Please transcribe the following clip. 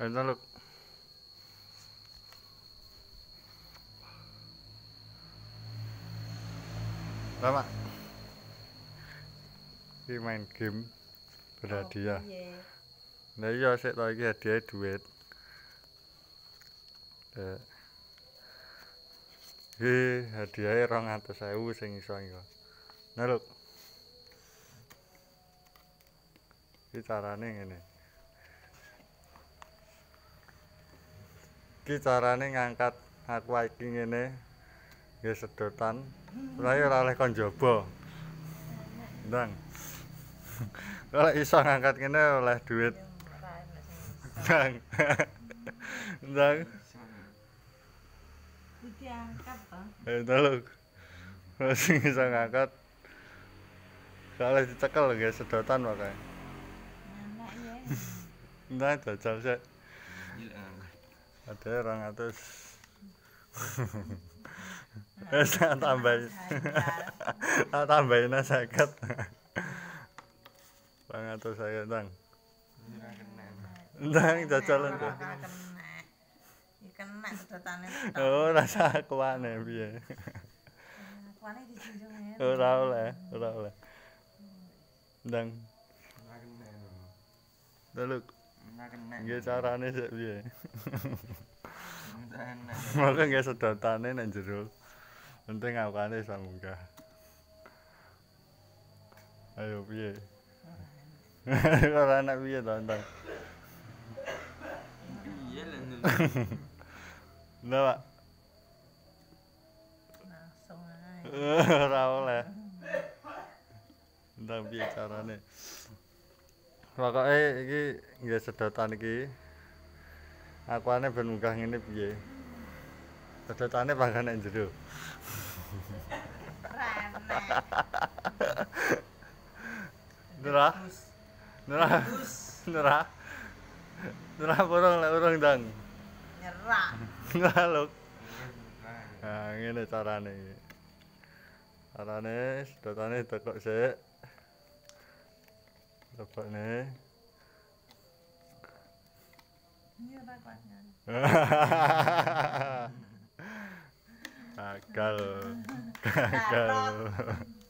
Ayun na, look. Tama. Ini main game berhadiah. Nah oh, iya, saya tahu ini hadiah duit. Hei, hadiahnya orang atas saya, saya ngisong. Nah, look. Ini caranya gini. iki carane ngangkat aqua iki ngene nggih sedotan mulai ora oleh kon jaba ndang ora iso ngangkat ngene oleh duit ndang ndang iki angkat to eh ndang sing iso ngangkat kalah dicekel nggih sedotan pokoke ndang dajal sik ada orang atas wes tak tambahin tak tambahin nah sakit orang atas saya tang tang jajalan tuh kena sedotan itu oh rasa kuat nih biar oh rau lah rau Nggih carane sik piye. Mulane nggih sedotane nek jero. Penting awakane samunggah. Ayo piye? Ora enak piye to entar. Piye lene. Lha. Nah, oleh. Entar piye carane? pokoknya ini nggak sedotan ini aku ini ben munggah ngene piye sedotane panggah nek jero Nerah Nerah Nerah Nerah burung lek urung dang Nyerah Nerah lho Nah ngene carane Carane sedotane tekok sik Bapak ini. Iya, Pak, kuatnya. Gagal.